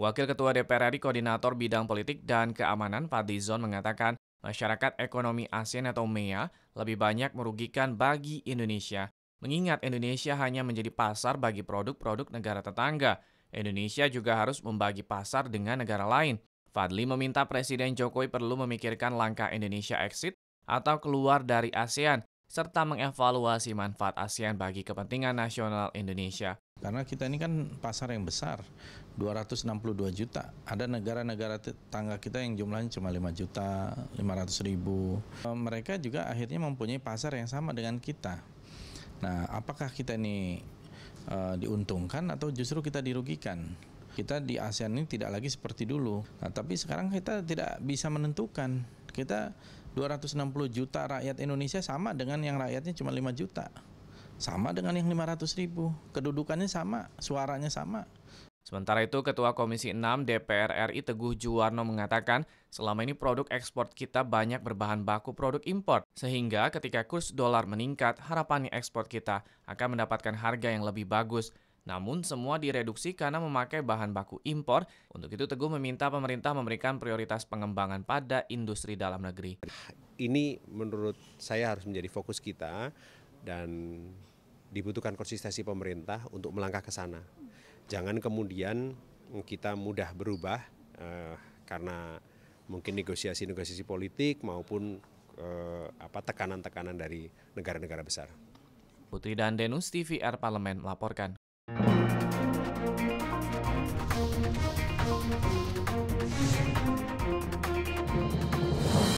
Wakil Ketua DPR RI Koordinator Bidang Politik dan Keamanan Fadlizon mengatakan masyarakat ekonomi ASEAN atau MEA lebih banyak merugikan bagi Indonesia, mengingat Indonesia hanya menjadi pasar bagi produk-produk negara tetangga. Indonesia juga harus membagi pasar dengan negara lain. Fadli meminta Presiden Jokowi perlu memikirkan langkah Indonesia exit atau keluar dari ASEAN, serta mengevaluasi manfaat ASEAN bagi kepentingan nasional Indonesia. Karena kita ini kan pasar yang besar, 262 juta. Ada negara-negara tetangga kita yang jumlahnya cuma 5 juta, 500 ribu. Eh, mereka juga akhirnya mempunyai pasar yang sama dengan kita. Nah, apakah kita ini uh, diuntungkan atau justru kita dirugikan? Kita di ASEAN ini tidak lagi seperti dulu. Nah, tapi sekarang kita tidak bisa menentukan. Kita 260 juta rakyat Indonesia sama dengan yang rakyatnya cuma 5 juta sama dengan yang 500 ribu. Kedudukannya sama, suaranya sama. Sementara itu, Ketua Komisi 6 DPR RI Teguh Juwarno mengatakan, selama ini produk ekspor kita banyak berbahan baku produk impor, sehingga ketika kurs dolar meningkat, harapannya ekspor kita akan mendapatkan harga yang lebih bagus. Namun, semua direduksi karena memakai bahan baku impor. Untuk itu, Teguh meminta pemerintah memberikan prioritas pengembangan pada industri dalam negeri. Ini menurut saya harus menjadi fokus kita dan dibutuhkan konsistensi pemerintah untuk melangkah ke sana. Jangan kemudian kita mudah berubah eh, karena mungkin negosiasi-negosiasi politik maupun eh, apa tekanan-tekanan dari negara-negara besar. Putri dan Denus TVR Parlemen melaporkan.